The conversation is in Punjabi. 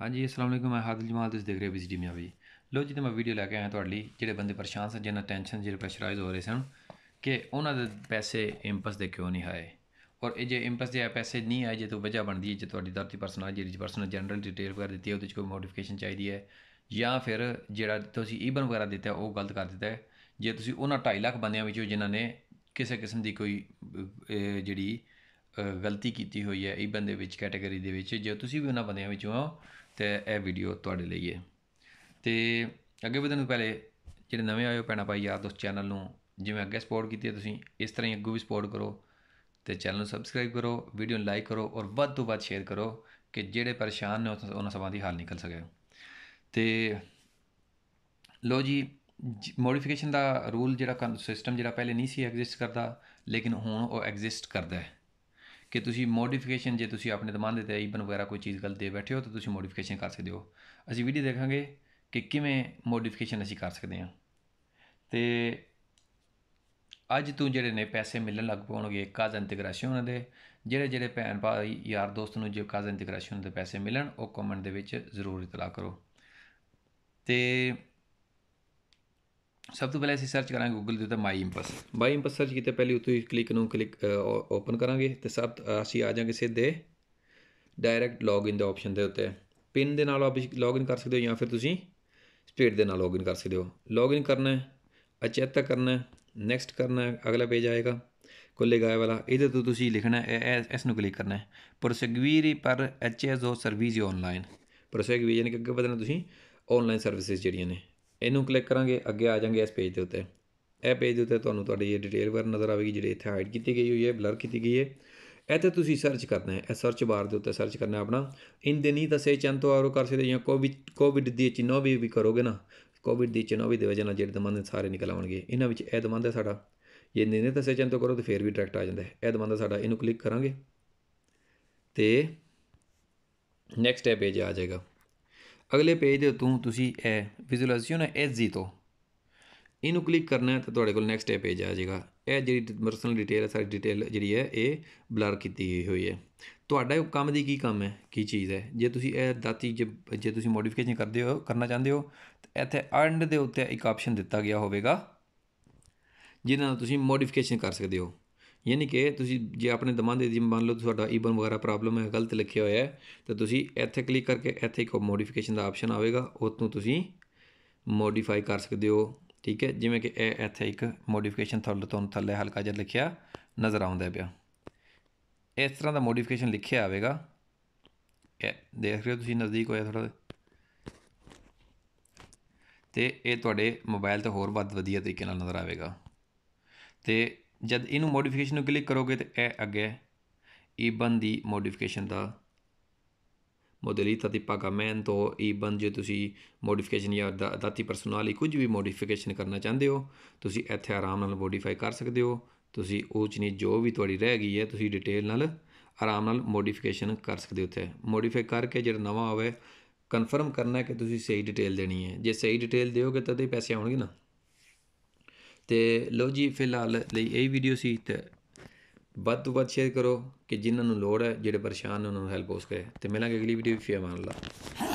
ਹਾਂਜੀ ਅਸਲਾਮ ਅਲੈਕੁਮ ਮੈਂ ਹਾਦਲ ਜਮਾਲ ਤੁਸੀਂ ਦੇਖ ਰਹੇ ਹੋ ਬਿਜਲੀ ਮੀਆਂ ਵੀ ਲੋ ਜੀ ਤੇ ਮੈਂ ਵੀਡੀਓ ਲੈ ਕੇ ਆਇਆ ਤੁਹਾਡੇ ਲਈ ਜਿਹੜੇ ਬੰਦੇ ਪਰੇਸ਼ਾਨ ਸਨ ਜਿਹਨਾਂ ਟੈਨਸ਼ਨ ਜਿਹੜੇ ਪ੍ਰੈਸ਼ਰਾਈਜ਼ ਹੋ ਰਹੇ ਸਨ ਕਿ ਉਹਨਾਂ ਦੇ ਪੈਸੇ ਇੰਪਸ ਦੇ ਕਿਉਂ ਨਹੀਂ ਆਏ ਔਰ ਇਹ ਜੇ ਇੰਪਸ ਦੇ ਪੈਸੇ ਨਹੀਂ ਆਏ ਜੇ ਤੋ ਵਜ੍ਹਾ ਬਣਦੀ ਹੈ ਜੇ ਤੁਹਾਡੀ ਦਰਤੀ ਪਰਸਨਲ ਜਿਹੜੀ ਪਰਸਨਲ ਜਨਰਲ ਡਿਟੇਲ ਵਗੈਰਾ ਦਿੱਤੀ ਹੈ ਉਹਦੇ ਵਿੱਚ ਕੋਈ ਮੋਡੀਫਿਕੇਸ਼ਨ ਚਾਹੀਦੀ ਹੈ ਜਾਂ ਫਿਰ ਜਿਹੜਾ ਤੁਸੀਂ ਈਬਨ ਵਗੈਰਾ ਦਿੱਤਾ ਉਹ ਗਲਤ ਕਰ ਦਿੱਤਾ ਹੈ ਜੇ ਤੁਸੀਂ ਉਹਨਾਂ 2.5 ਲੱਖ ਬੰਦਿਆਂ ਵਿੱਚੋਂ ਜਿਨ੍ਹਾਂ ਨੇ ਕਿਸੇ ਕਿਸਮ ਦੀ ਕੋਈ ਜਿਹੜੀ ਗਲਤੀ ਕੀਤੀ ਹੋਈ ਹੈ ਇਹ ਬੰਦੇ ਵਿੱਚ ਕੈਟਾਗਰੀ ਦੇ ਵਿੱਚ ਜੇ ਤੁਸੀਂ ਵੀ ਉਹਨਾਂ ਬੰਦਿਆਂ ਵਿੱਚੋਂ ਹੋ ਤੇ ਇਹ ਵੀਡੀਓ ਤੁਹਾਡੇ ਲਈ ਹੈ ਤੇ ਅੱਗੇ ਵਧਣ ਤੋਂ ਪਹਿਲੇ ਜਿਹੜੇ ਨਵੇਂ ਆਏ ਹੋ ਪੈਣਾ ਭਾਈ ਯਾਰ ਦੋਸਤ ਚੈਨਲ ਨੂੰ ਜਿਵੇਂ ਅੱਗੇ ਸਪੋਰਟ ਕੀਤੀ ਹੈ ਤੁਸੀਂ ਇਸ ਤਰ੍ਹਾਂ ਹੀ ਅੱਗੇ ਵੀ ਸਪੋਰਟ ਕਰੋ ਤੇ ਚੈਨਲ ਨੂੰ ਸਬਸਕ੍ਰਾਈਬ ਕਰੋ ਵੀਡੀਓ ਨੂੰ ਲਾਈਕ ਕਰੋ ਔਰ ਵੱਧ ਤੋਂ ਵੱਧ ਸ਼ੇਅਰ ਕਰੋ ਕਿ ਜਿਹੜੇ ਪਰੇਸ਼ਾਨ ਨੇ ਉਹਨਾਂ ਸਭਾਂ ਦੀ ਹੱਲ ਨਿਕਲ ਸਕੇ ਤੇ ਲੋ ਜੀ ਮੋਡੀਫਿਕੇਸ਼ਨ ਦਾ ਰੂਲ ਜਿਹੜਾ ਸਿਸਟਮ ਜਿਹੜਾ ਪਹਿਲੇ ਨਹੀਂ ਸੀ ਐਗਜ਼ਿਸਟ ਕਰਦਾ ਲੇਕਿਨ ਹੁਣ ਉਹ ਐਗਜ਼ਿਸਟ ਕਰਦਾ ਹੈ ਕਿ ਤੁਸੀਂ ਮੋਡੀਫਿਕੇਸ਼ਨ ਜੇ ਤੁਸੀਂ ਆਪਣੇ ਦਿਮਾਗ ਦੇ ਤੇ ਬਨ ਵਗੈਰਾ ਕੋਈ ਚੀਜ਼ ਗਲਤ ਦੇ ਬੈਠੇ ਹੋ ਤਾਂ ਤੁਸੀਂ ਮੋਡੀਫਿਕੇਸ਼ਨ ਕਰ ਸਕਦੇ ਹੋ ਅਸੀਂ ਵੀਡੀਓ ਦੇਖਾਂਗੇ ਕਿ ਕਿਵੇਂ ਮੋਡੀਫਿਕੇਸ਼ਨ ਅਸੀਂ ਕਰ ਸਕਦੇ ਹਾਂ ਤੇ ਅੱਜ ਤੋਂ ਜਿਹੜੇ ਨੇ ਪੈਸੇ ਮਿਲਣ ਲੱਗ ਪਉਣਗੇ ਕਾਜ਼ ਇੰਟੀਗ੍ਰੇਸ਼ਨ ਦੇ ਜਿਹੜੇ ਜਿਹੜੇ ਭੈਣ ਭਾਈ ਯਾਰ ਦੋਸਤ ਨੂੰ ਜੇ ਕਾਜ਼ ਇੰਟੀਗ੍ਰੇਸ਼ਨ ਦੇ ਪੈਸੇ ਮਿਲਣ ਉਹ ਕਮੈਂਟ ਦੇ ਵਿੱਚ ਜ਼ਰੂਰ ਇਤਲਾ ਕਰੋ ਤੇ ਸਭ ਤੋਂ ਪਹਿਲਾਂ ਅਸੀਂ ਸਰਚ ਕਰਾਂਗੇ ਗੂਗਲ ਦੇ ਉੱਤੇ ਮਾਈ ਇੰਪਸ ਮਾਈ ਇੰਪਸ ਸਰਚ ਕੀਤੇ ਪਹਿਲੇ ਉੱਤੇ ਕਲਿੱਕ ਨੂੰ ਕਲਿੱਕ ਓਪਨ ਕਰਾਂਗੇ ਤੇ ਸਭ ਅਸੀਂ ਆ ਜਾਾਂਗੇ ਸਿੱਧੇ ਡਾਇਰੈਕਟ ਲੌਗਇਨ ਦੇ ਆਪਸ਼ਨ ਦੇ ਉੱਤੇ ਪਿਨ ਦੇ ਨਾਲ ਆਪ ਲੌਗਇਨ ਕਰ ਸਕਦੇ ਹੋ ਜਾਂ ਫਿਰ ਤੁਸੀਂ ਸਟੇਟ ਦੇ ਨਾਲ ਲੌਗਇਨ ਕਰ ਸਕਦੇ ਹੋ ਲੌਗਇਨ ਕਰਨਾ ਹੈ ਅਚੇਤ ਕਰਨਾ ਹੈ ਨੈਕਸਟ ਕਰਨਾ ਹੈ ਅਗਲਾ ਪੇਜ ਆਏਗਾ ਕੋਲੇ ਗਾਇ ਵਾਲਾ ਇਹਦੇ ਤੋਂ ਤੁਸੀਂ ਲਿਖਣਾ ਹੈ ਇਸ ਨੂੰ ਕਲਿੱਕ ਕਰਨਾ ਹੈ ਪ੍ਰੋਸੈਗਵੀਰੀ ਪਰ ਐਚਐਸਓ ਸਰਵਿਸ ਆਨਲਾਈਨ ਪ੍ਰੋਸੈਗਵੀ ਯਾਨੀ ਕਿ ਅੱਗੇ ਵਧਣਾ ਤੁਸੀਂ ਆਨਲਾਈਨ ਸਰਵਿਸਿਜ਼ ਜਿਹੜੀਆਂ ਨੇ ਇਹਨੂੰ ਕਲਿੱਕ ਕਰਾਂਗੇ ਅੱਗੇ ਆ ਜਾਾਂਗੇ ਇਸ ਪੇਜ ਦੇ ਉੱਤੇ ਇਹ ਪੇਜ ਦੇ ਉੱਤੇ ਤੁਹਾਨੂੰ ਤੁਹਾਡੀ ਇਹ ਡਿਟੇਲ ਵਰ ਨਜ਼ਰ ਆਵੇਗੀ ਜਿਹੜੀ ਇੱਥੇ ਹਾਈਡ ਕੀਤੀ ਗਈ ਹੋਈ ਹੈ ਬਲਰ ਕੀਤੀ ਗਈ ਹੈ ਇੱਥੇ ਤੁਸੀਂ ਸਰਚ ਕਰਨਾ ਹੈ ਇਹ ਸਰਚ ਬਾਰ ਦੇ ਉੱਤੇ ਸਰਚ ਕਰਨਾ ਆਪਣਾ ਇੰਦੇ ਨਹੀਂ ਦੱਸੇ ਸੇ ਚੰਤੋ ਆਰੋ ਕਰ ਸਕਦੇ ਜਾਂ ਕੋਵਿਡ ਕੋਵਿਡ ਦੀ ਚਿੰਨੋ ਵੀ ਵੀ ਕਰੋਗੇ ਨਾ ਕੋਵਿਡ ਦੀ ਚਿੰਨੋ ਵੀ ਦੇ ਵਜ੍ਹਾ ਨਾਲ ਜਿਹੜੇ ਦਮੰਦ ਸਾਰੇ ਨਿਕਲ ਆਉਣਗੇ ਇਹਨਾਂ ਵਿੱਚ ਇਹ ਦਮੰਦ ਹੈ ਸਾਡਾ ਜੇ ਨਹੀਂ ਦੱਸੇ ਸੇ ਚੰਤੋ ਕਰੋ ਤਾਂ ਫੇਰ ਵੀ ਡਾਇਰੈਕਟ ਆ ਜਾਂਦਾ ਹੈ ਇਹ ਦਮੰਦ ਸਾਡਾ ਇਹਨੂੰ ਕਲਿੱਕ ਕਰਾਂਗੇ ਤੇ ਨੈਕਸਟ ਪੇਜ ਆ ਜਾਏਗਾ ਅਗਲੇ ਪੇਜ ਦੇ ਉੱਤੇ ਤੁਸੀਂ ਇਹ ਵਿਜ਼ੂਅਲਾਈਜੇਸ਼ਨ ਹੈ ਐਸਜੀ ਤੋਂ ਇਹਨੂੰ ਕਲਿੱਕ ਕਰਨਾ ਹੈ ਤਾਂ ਤੁਹਾਡੇ ਕੋਲ ਨੈਕਸਟ ਪੇਜ ਆ ਜਾਏਗਾ ਇਹ ਜਿਹੜੀ ਪਰਸਨਲ ਡਿਟੇਲ ਹੈ ਸਾਰੀ ਡਿਟੇਲ ਜਿਹੜੀ ਹੈ ਇਹ ਬਲਰ ਕੀਤੀ ਹੋਈ ਹੈ ਤੁਹਾਡਾ ਕੰਮ ਦੀ ਕੀ ਕੰਮ ਹੈ ਕੀ ਚੀਜ਼ ਹੈ ਜੇ ਤੁਸੀਂ ਇਹ ਦਾਤੀ ਜੇ ਤੁਸੀਂ ਮੋਡੀਫਿਕੇਸ਼ਨ ਕਰਦੇ ਹੋ ਕਰਨਾ ਚਾਹੁੰਦੇ ਹੋ ਤਾਂ ਇੱਥੇ ਐਂਡ ਦੇ ਉੱਤੇ ਇੱਕ ਆਪਸ਼ਨ ਦਿੱਤਾ ਗਿਆ ਹੋਵੇਗਾ ਜਿਹਨਾਂ ਨਾਲ ਤੁਸੀਂ ਮੋਡੀਫਿਕੇਸ਼ਨ ਕਰ ਸਕਦੇ ਹੋ ਯਾਨੀ ਕਿ ਤੁਸੀਂ ਜੇ ਆਪਣੇ ਦਮਾਂਦੇ ਦੇ ਮੰਨ ਲਓ ਤੁਹਾਡਾ ਈਬਨ ਵਗੈਰਾ ਪ੍ਰੋਬਲਮ ਹੈ ਗਲਤ ਲਿਖਿਆ ਹੋਇਆ ਹੈ ਤਾਂ ਤੁਸੀਂ ਇੱਥੇ ਕਲਿੱਕ ਕਰਕੇ ਇੱਥੇ ਇੱਕ ਮੋਡੀਫਿਕੇਸ਼ਨ ਦਾ ਆਪਸ਼ਨ ਆਵੇਗਾ ਉਤੋਂ ਤੁਸੀਂ ਮੋਡੀਫਾਈ ਕਰ ਸਕਦੇ ਹੋ ਠੀਕ ਹੈ ਜਿਵੇਂ ਕਿ ਇਹ ਇੱਥੇ ਇੱਕ ਮੋਡੀਫਿਕੇਸ਼ਨ ਤੁਹਾਨੂੰ ਤੁਹਾਨੂੰ ਥੱਲੇ ਹਲਕਾ ਜਿਹਾ ਲਿਖਿਆ ਨਜ਼ਰ ਆਉਂਦਾ ਪਿਆ ਇਸ ਤਰ੍ਹਾਂ ਦਾ ਮੋਡੀਫਿਕੇਸ਼ਨ ਲਿਖਿਆ ਆਵੇਗਾ ਇਹ ਦੇਖ ਰਹੇ ਹੋ ਤੁਸੀਂ ਨਜ਼ਦੀਕ ਹੋਇਆ ਥੋੜਾ ਤੇ ਇਹ ਤੁਹਾਡੇ ਮੋਬਾਈਲ ਤੇ ਹੋਰ ਵੱਧ ਵਧੀਆ ਤਰੀਕੇ ਨਾਲ ਨਜ਼ਰ ਆਵੇਗਾ ਤੇ ਜਦ ਇਹਨੂੰ ਮੋਡੀਫਿਕੇਸ਼ਨ ਨੂੰ ਕਲਿੱਕ ਕਰੋਗੇ ਤੇ ਇਹ ਅੱਗੇ ਈਬਨ ਦੀ ਮੋਡੀਫਿਕੇਸ਼ਨ ਦਾ modelita di ਤੋਂ ਈਬਨ ਜੇ ਤੁਸੀਂ ਮੋਡੀਫਿਕੇਸ਼ਨ ਜਾਂ ਦਾਤੀ ਪਰਸਨਲੀ ਕੁਝ ਵੀ ਮੋਡੀਫਿਕੇਸ਼ਨ ਕਰਨਾ ਚਾਹੁੰਦੇ ਹੋ ਤੁਸੀਂ ਇੱਥੇ ਆਰਾਮ ਨਾਲ ਮੋਡੀਫਾਈ ਕਰ ਸਕਦੇ ਹੋ ਤੁਸੀਂ ਉਹ ਚੀਜ਼ ਜੋ ਵੀ ਤੁਹਾਡੀ ਰਹਿ ਗਈ ਹੈ ਤੁਸੀਂ ਡਿਟੇਲ ਨਾਲ ਆਰਾਮ ਨਾਲ ਮੋਡੀਫਿਕੇਸ਼ਨ ਕਰ ਸਕਦੇ ਹੋ ਉੱਥੇ ਮੋਡੀਫਾਈ ਕਰਕੇ ਜਿਹੜਾ ਨਵਾਂ ਆਵੇ ਕਨਫਰਮ ਕਰਨਾ ਹੈ ਕਿ ਤੁਸੀਂ ਸਹੀ ਡਿਟੇਲ ਦੇਣੀ ਹੈ ਜੇ ਸਹੀ ਡਿਟੇਲ ਦਿਓਗੇ ਤਾਂ ਤੇ ਪੈਸੇ ਆਉਣਗੇ ਨਾ ਤੇ ਲੋ ਜੀ ਫਿਲਹਾਲ ਲਈ ਇਹ ਵੀਡੀਓ ਸੀ ਤੇ ਵੱਧ ਤੋਂ ਵੱਧ ਸ਼ੇਅਰ ਕਰੋ ਕਿ ਜਿਨ੍ਹਾਂ ਨੂੰ ਲੋੜ ਹੈ ਜਿਹੜੇ ਪਰੇਸ਼ਾਨ ਨੇ ਉਹਨਾਂ ਨੂੰ ਹੈਲਪ ਹੋ ਸਕੇ ਤੇ ਮਿਲਾਂਗੇ ਅਗਲੀ ਵੀਡੀਓ ਵਿੱਚ ਫੇਰ ਮਾਨ ਅੱਲਾ